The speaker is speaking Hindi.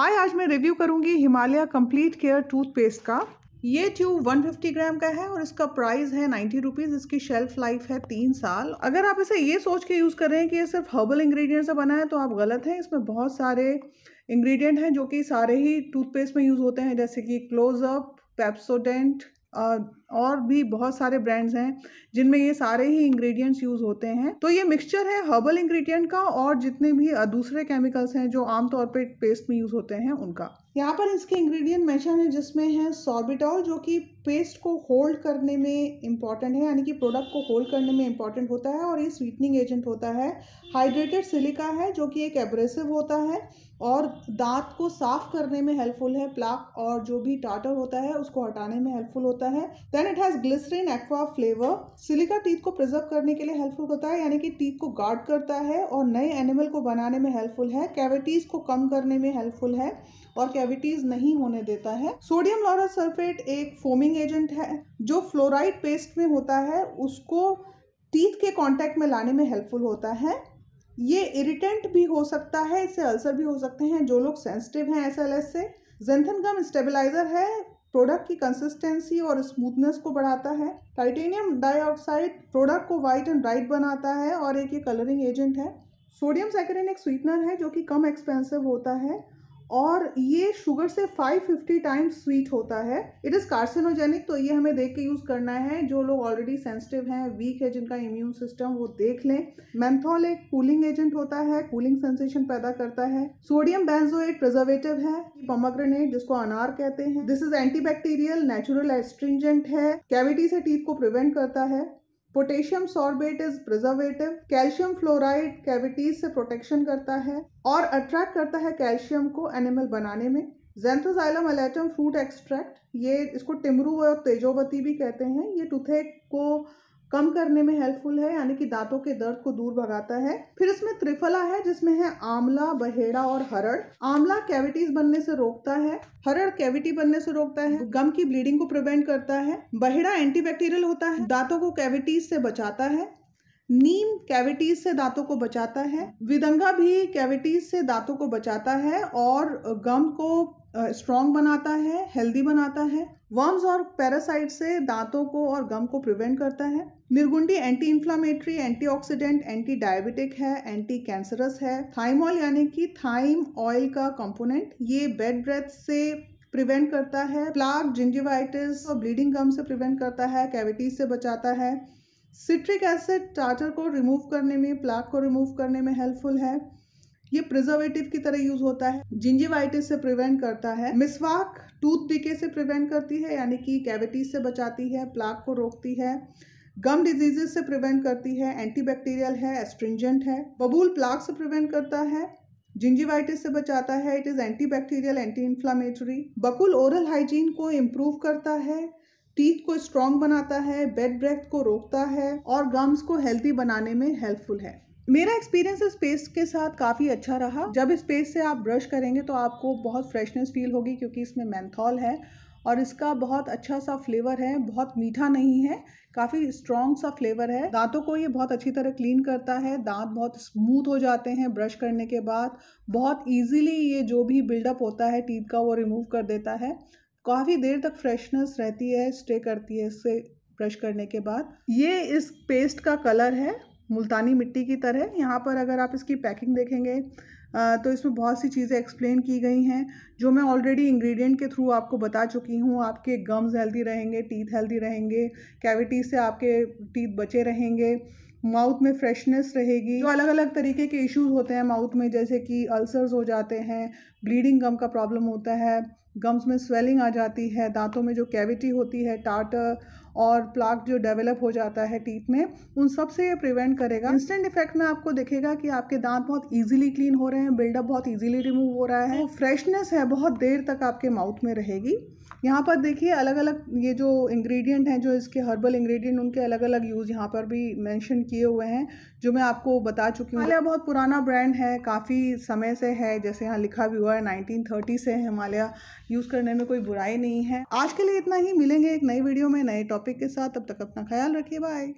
हाय आज मैं रिव्यू करूंगी हिमालय कंप्लीट केयर टूथपेस्ट का ये ट्यूब 150 ग्राम का है और इसका प्राइस है नाइन्टी रुपीज़ इसकी शेल्फ लाइफ है तीन साल अगर आप इसे ये सोच के यूज़ कर रहे हैं कि ये सिर्फ हर्बल इंग्रेडिएंट से बना है तो आप गलत हैं इसमें बहुत सारे इंग्रेडिएंट हैं जो कि सारे ही टूथपेस्ट में यूज़ होते हैं जैसे कि क्लोजअप पेप्सोडेंट और भी बहुत सारे ब्रांड्स हैं जिनमें ये सारे ही इंग्रेडिएंट्स यूज़ होते हैं तो ये मिक्सचर है हर्बल इंग्रेडिएंट का और जितने भी दूसरे केमिकल्स हैं जो आमतौर पे पेस्ट में यूज़ होते हैं उनका यहाँ पर इसके इंग्रेडिएंट मेंशन है जिसमें है सॉर्बिटॉल जो कि पेस्ट को होल्ड करने में इम्पॉर्टेंट है यानी कि प्रोडक्ट को होल्ड करने में इम्पॉर्टेंट होता है और ये स्वीटनिंग एजेंट होता है हाइड्रेटेड सिलिका है जो कि एक एब्रेसिव होता है और दांत को साफ करने में हेल्पफुल है प्लाक और जो भी टाटर होता है उसको हटाने में हेल्पफुल होता है then it has glycerine aqua flavour silica teeth को प्रिजर्व करने के लिए हेल्पफुल होता है यानी कि टीथ को गार्ड करता है और नए एनिमल को बनाने में हेल्पफुल है कैविटीज़ को कम करने में हेल्पफुल है और कैविटीज़ नहीं होने देता है सोडियम लॉरा सल्फेट एक फोमिंग एजेंट है जो फ्लोराइड पेस्ट में होता है उसको टीथ के कॉन्टेक्ट में लाने में हेल्पफुल होता है ये इरिटेंट भी हो सकता है इससे अल्सर भी हो सकते हैं जो लोग सेंसिटिव हैं एस एल एस से जेंथन गम स्टेबलाइजर है प्रोडक्ट की कंसिस्टेंसी और स्मूथनेस को बढ़ाता है टाइटेनियम डाइऑक्साइड प्रोडक्ट को वाइट एंड ब्राइट बनाता है और एक ये कलरिंग एजेंट है सोडियम सैक्रेन एक स्वीटनर है जो कि कम एक्सपेंसिव होता है और ये शुगर से 550 टाइम्स स्वीट होता है इट इज़ कार्सिनोजेनिक तो ये हमें देख के यूज़ करना है जो लोग ऑलरेडी सेंसिटिव हैं वीक है जिनका इम्यून सिस्टम वो देख लें मैंथॉल एक कूलिंग एजेंट होता है कूलिंग सेंसेशन पैदा करता है सोडियम एक प्रिजर्वेटिव है पोमाग्रेनेट जिसको अनार कहते हैं this is bacterial natural astringent है कैविटी से टीथ को प्रिवेंट करता है potassium sorbate is preservative calcium fluoride cavities से प्रोटेक्शन करता है और अट्रैक्ट करता है कैल्शियम को एनिमल बनाने में जेंथोजाइलम अलेटम फ्रूट एक्सट्रैक्ट ये इसको टिमरू और तेजोवती भी कहते हैं ये टूथेक को कम करने में हेल्पफुल है यानी कि दांतों के दर्द को दूर भगाता है फिर इसमें त्रिफला है जिसमें है आंवला बहेड़ा और हरड़ आंवला कैविटीज बनने से रोकता है हरड़ कैविटी बनने से रोकता है गम की ब्लीडिंग को प्रिवेंट करता है बहेड़ा एंटीबैक्टीरियल होता है दांतों को कैविटीज से बचाता है नीम कैविटीज से दांतों को बचाता है विदंगा भी कैविटीज से दांतों को बचाता है और गम को स्ट्रॉन्ग बनाता है हेल्दी बनाता है वर्म्स और पैरासाइट से दांतों को और गम को प्रिवेंट करता है निर्गुंडी anti inflammatory oxidant anti diabetic है एंटी कैंसरस है थाइमॉल यानी कि थाइम ऑयल का कंपोनेंट ये बेड ब्रेथ से प्रिवेंट करता है प्लाग जिंजिवाइटिस और ब्लीडिंग गम से प्रिवेंट करता है कैविटीज से बचाता है सिट्रिक एसिड टाटर को रिमूव करने में प्लाक को रिमूव करने में हेल्पफुल है ये प्रिजर्वेटिव की तरह यूज होता है जिंजीवाइटिस से प्रिवेंट करता है मिसवाक टूथ डीके से प्रिवेंट करती है यानी कि कैविटीज से बचाती है प्लाक को रोकती है गम डिजीजेस से प्रिवेंट करती है एंटीबैक्टीरियल है एस्ट्रिंजेंट है बबूल प्लाक से प्रिवेंट करता है जिंजीवाइटिस से बचाता है it is antibacterial anti inflammatory बकुल ओरल हाइजीन को इम्प्रूव करता है टीथ को स्ट्रॉन्ग बनाता है बेड ब्रेथ को रोकता है और गम्स को हेल्थी बनाने में हेल्पफुल है मेरा एक्सपीरियंस इस पेस्ट के साथ काफ़ी अच्छा रहा जब इस पेस्ट से आप ब्रश करेंगे तो आपको बहुत फ्रेशनेस फील होगी क्योंकि इसमें मैंथॉल है और इसका बहुत अच्छा सा फ्लेवर है बहुत मीठा नहीं है काफ़ी स्ट्रॉन्ग सा फ्लेवर है दांतों को ये बहुत अच्छी तरह क्लीन करता है दांत बहुत स्मूथ हो जाते हैं ब्रश करने के बाद बहुत इजीली ये जो भी बिल्डअप होता है टीथ का वो रिमूव कर देता है काफ़ी देर तक फ्रेशनेस रहती है स्टे करती है इससे ब्रश करने के बाद ये इस पेस्ट का कलर है मुल्तानी मिट्टी की तरह यहाँ पर अगर आप इसकी पैकिंग देखेंगे तो इसमें बहुत सी चीज़ें एक्सप्लेन की गई हैं जो मैं ऑलरेडी इंग्रेडिएंट के थ्रू आपको बता चुकी हूँ आपके गम्स हेल्दी रहेंगे टीथ हेल्दी रहेंगे कैविटी से आपके टीथ बचे रहेंगे माउथ में फ्रेशनेस रहेगी जो अलग अलग तरीके के इश्यूज होते हैं माउथ में जैसे कि अल्सर्स हो जाते हैं ब्लीडिंग गम का प्रॉब्लम होता है गम्स में स्वेलिंग आ जाती है दांतों में जो कैविटी होती है टाटर और प्लाक जो डेवलप हो जाता है टीथ में उन सब से ये प्रिवेंट करेगा इंस्टेंट इफेक्ट में आपको देखेगा कि आपके दांत बहुत इजीली क्लीन हो रहे हैं बिल्डअप बहुत इजीली रिमूव हो रहा है फ्रेशनेस तो है बहुत देर तक आपके माउथ में रहेगी यहाँ पर देखिए अलग अलग ये जो इंग्रेडिएंट हैं जो इसके हर्बल इंग्रेडिएंट उनके अलग अलग यूज़ यहाँ पर भी मेंशन किए हुए हैं जो मैं आपको बता चुकी हूँ बहुत पुराना ब्रांड है काफ़ी समय से है जैसे यहाँ लिखा भी हुआ हुआ है 1930 से हिमालय यूज़ करने में कोई बुराई नहीं है आज के लिए इतना ही मिलेंगे एक नई वीडियो में नए टॉपिक के साथ तब तक अपना ख्याल रखिए बाय